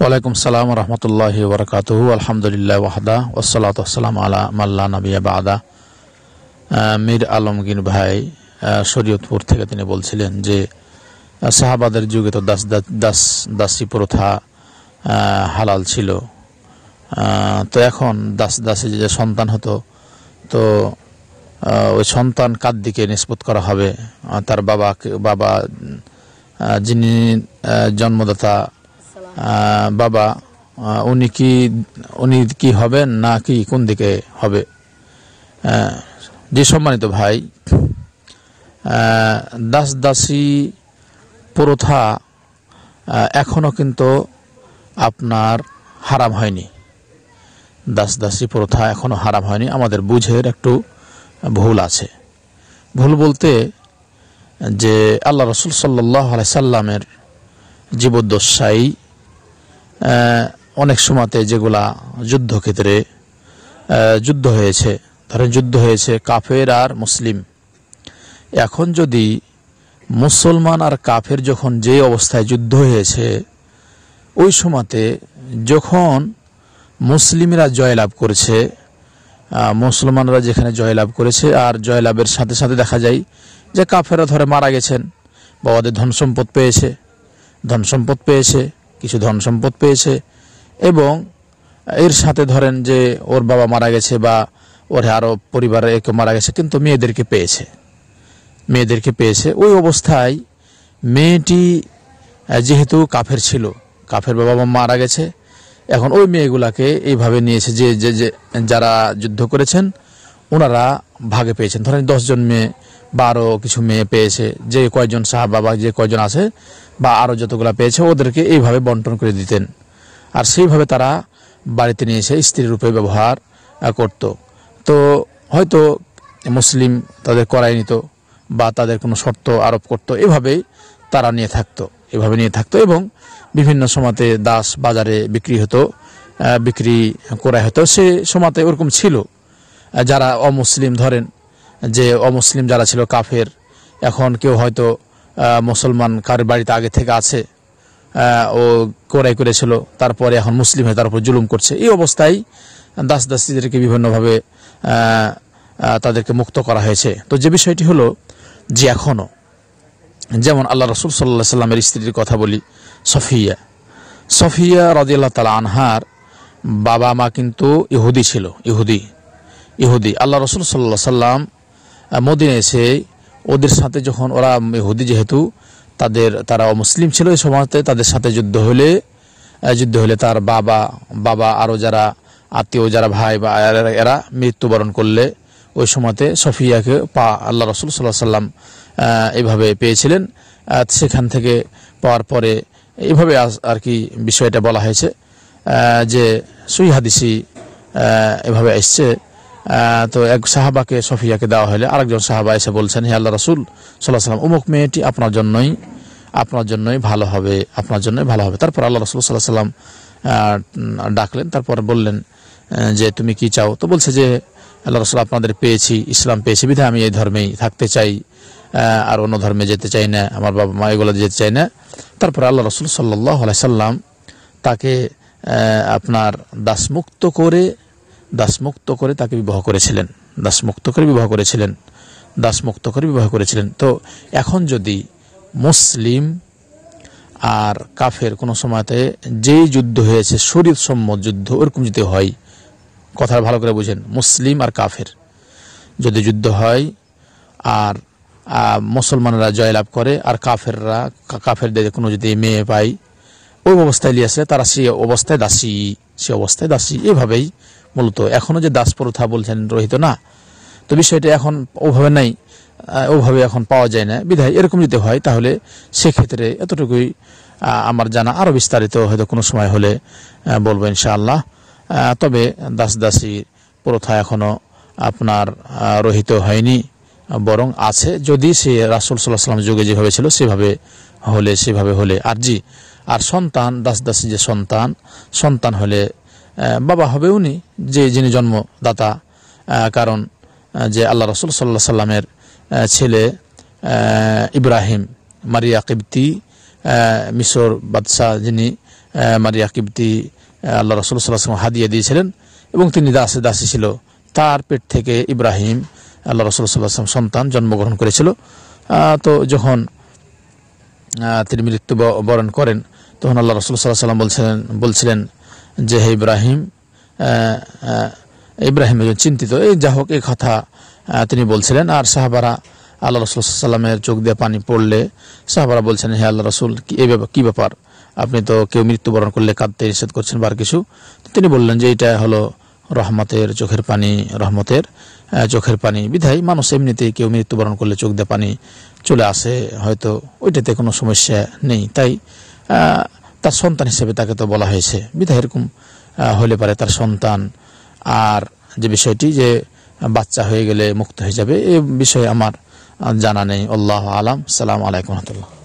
ওয়ালাইকুম সালাম রহমতুল্লাহ বরকাত আলহামদুলিল্লাহ ওয়াহদা ওসালাত আসসালাম আলা মাল্লা নবিয়া বাদা মীর আলমগীর ভাই শরীয়তপুর থেকে তিনি বলছিলেন যে সাহাবাদের যুগে তো দাস দাস দাসী প্রথা হালাল ছিল তো এখন দাস দাসী যে সন্তান হতো তো ওই সন্তান কার দিকে নিষ্পত করা হবে তার বাবাকে বাবা যিনি জন্মদাতা বাবা উনি কি উনি কি হবেন না কি কোন দিকে হবে যে সম্মানিত ভাই দাস দাসী প্রথা এখনও কিন্তু আপনার হারাম হয়নি দাস দাসী প্রথা এখনও হারাম হয়নি আমাদের বুঝের একটু ভুল আছে ভুল বলতে যে আল্লাহ রসুল সাল্লাহ সাল্লামের জীবদ্দশায়ী অনেক সময়তে যেগুলা যুদ্ধক্ষেত্রে যুদ্ধ হয়েছে ধরেন যুদ্ধ হয়েছে কাফের আর মুসলিম এখন যদি মুসলমান আর কাফের যখন যে অবস্থায় যুদ্ধ হয়েছে ওই সময়তে যখন মুসলিমরা জয়লাভ করেছে মুসলমানরা যেখানে জয়লাভ করেছে আর জয়লাভের সাথে সাথে দেখা যায় যে কাফেরা ধরে মারা গেছেন বা ওদের ধন সম্পদ পেয়েছে ধন সম্পদ পেয়েছে কিছু ধন সম্পদ পেয়েছে এবং এর সাথে ধরেন যে ওর বাবা মারা গেছে বা ওর আরও পরিবারে একে মারা গেছে কিন্তু মেয়েদেরকে পেয়েছে মেয়েদেরকে পেয়েছে ওই অবস্থায় মেয়েটি যেহেতু কাফের ছিল কাফের বাবা মা মারা গেছে এখন ওই মেয়েগুলাকে এইভাবে নিয়েছে যে যে যারা যুদ্ধ করেছেন ওনারা ভাগে পেয়েছেন ধরেন দশজন মেয়ে বারো কিছু মেয়ে পেয়েছে যে কয়জন সাহাবা বা যে কয়জন আছে বা আরও যতগুলো পেয়েছে ওদেরকে এইভাবে বন্টন করে দিতেন আর সেইভাবে তারা বাড়িতে নিয়ে এসে স্ত্রী রূপে ব্যবহার করত তো হয়তো মুসলিম তাদের করাই নিত বা তাদের কোনো শর্ত আরোপ করত এভাবেই তারা নিয়ে থাকতো এভাবে নিয়ে থাকতো এবং বিভিন্ন সময়তে দাস বাজারে বিক্রি হতো বিক্রি করা হতো সে সময়তে ওরকম ছিল যারা অমুসলিম ধরেন যে অমুসলিম যারা ছিল কাফের এখন কেউ হয়তো মুসলমান কারোর বাড়িতে আগে থেকে আছে ও কোরাই করেছিল তারপরে এখন মুসলিম হয়ে তার উপর জুলুম করছে এই অবস্থায় দাস দাসীদেরকে বিভিন্নভাবে তাদেরকে মুক্ত করা হয়েছে তো যে বিষয়টি হলো যে এখনও যেমন আল্লাহ রসুল সাল্লাহ সাল্লামের স্ত্রীর কথা বলি সফিয়া সফিয়া রদিয়াল্লাহ তালা আনহার বাবা মা কিন্তু ইহুদি ছিল ইহুদি ইহুদি আল্লাহ রসুল সাল্লাহ সাল্লাম মদিনে এসে ওদের সাথে যখন ওরা হুদি যেহেতু তাদের তারা মুসলিম ছিল এই সমাজে তাদের সাথে যুদ্ধ হলে যুদ্ধ হলে তার বাবা বাবা আরও যারা আত্মীয় যারা ভাই বা এরা মৃত্যুবরণ করলে ওই সময়তে সফিয়াকে পা আল্লাহ রসুল সাল্লাহ সাল্লাম এভাবে পেয়েছিলেন সেখান থেকে পাওয়ার পরে এভাবে আর কি বিষয়টা বলা হয়েছে যে সুই হাদিসি এভাবে এসছে তো এক সাহাবাকে সফিয়াকে দেওয়া হলে আরেকজন সাহাবা এসে বলছেন হে আল্লাহ রসুল সাল্লাহ সাল্লাম অমুক মেয়েটি আপনার জন্যই আপনার জন্যই ভালো হবে আপনার জন্যই ভালো হবে তারপর আল্লাহ রসুল সাল্লাহ সাল্লাম ডাকলেন তারপর বললেন যে তুমি কি চাও তো বলছে যে আল্লাহ রসুল আপনাদের পেয়েছি ইসলাম পেয়েছি বিধায় আমি এই ধর্মেই থাকতে চাই আর অন্য ধর্মে যেতে চাই না আমার বাবা মা এগুলো যেতে চাই না তারপর আল্লাহ রসুল সাল্লাহ সাল্লাম তাকে আপনার দাসমুক্ত করে দাসমুক্ত করে তাকে বিবাহ করেছিলেন দাসমুক্ত করে বিবাহ করেছিলেন দাসমুক্ত করে বিবাহ করেছিলেন তো এখন যদি মুসলিম আর কাফের কোনো সময়তে যেই যুদ্ধ হয়েছে শরীর সম্মত যুদ্ধ ওরকম যদি হয় কথা ভালো করে বুঝেন মুসলিম আর কাফের যদি যুদ্ধ হয় আর মুসলমানরা জয়লাভ করে আর কাফেররা কাফেরদের কোনো যদি মেয়ে পায় ওই অবস্থায় নিয়ে আসলে তারা সে অবস্থায় দাসী সে অবস্থায় দাসী এভাবেই মূলত এখনও যে দাস প্রথা বলছেন রহিত না তো বিষয়টা এখন ওভাবে নাই ওভাবে এখন পাওয়া যায় না বিধায় এরকম যদি হয় তাহলে সেক্ষেত্রে এতটুকুই আমার জানা আরও বিস্তারিত হয়তো কোনো সময় হলে বলবো ইনশাআল্লাহ তবে দাস দাসীর প্রথা এখনও আপনার রহিত হয়নি বরং আছে যদি সে রাসুল সাল্লাহ সাল্লাম যুগে যেভাবে ছিল সেভাবে হলে সেভাবে হলে আর জি আর সন্তান দাস দাসী যে সন্তান সন্তান হলে বাবা হবে উনি যে যিনি জন্মদাতা কারণ যে আল্লাহ রসুল সাল্লা সাল্লামের ছেলে ইব্রাহিম মারিয়া কিবতি মিশর বাদশাহ যিনি মারিয়া কিবতি আল্লাহ রসুল সাল্লাহ হাদিয়ে দিয়েছিলেন এবং তিনি দাসে দাসী ছিল তার পেট থেকে ইব্রাহিম আল্লাহ রসুল সাল্লাহ সন্তান জন্মগ্রহণ করেছিল তো যখন তিনি মৃত্যু বরণ করেন তখন আল্লাহ রসুল সাল্লাহ সাল্লাম বলছিলেন বলছিলেন যে হে ইব্রাহিম ইব্রাহিম একজন চিন্তিত এই যা হোক এই কথা তিনি বলছিলেন আর সাহাবারা আল্লাহ রসুল সাল্লামের চোখ দিয়ে পানি পড়লে সাহাবারা বলছেন হে আল্লাহ রসুল এই ব্যাপার কী ব্যাপার আপনি তো কেউ মৃত্যুবরণ করলে কাঁদতে নিষেধ করছেন বার কিছু তিনি বললেন যে এটা হলো রহমতের চোখের পানি রহমতের চোখের পানি বিধাই মানুষ এমনিতেই কেউ মৃত্যুবরণ করলে চোখ দিয়ে পানি চলে আসে হয়তো ওইটাতে কোনো সমস্যা নেই তাই তার সন্তান হিসেবে তাকে তো বলা হয়েছে বিধা এরকম হলে পারে তার সন্তান আর যে বিষয়টি যে বাচ্চা হয়ে গেলে মুক্ত হয়ে যাবে এ বিষয়ে আমার জানা নেই আল্লাহ আলাম সালাম আলাইকুম রহমতুল্লাহ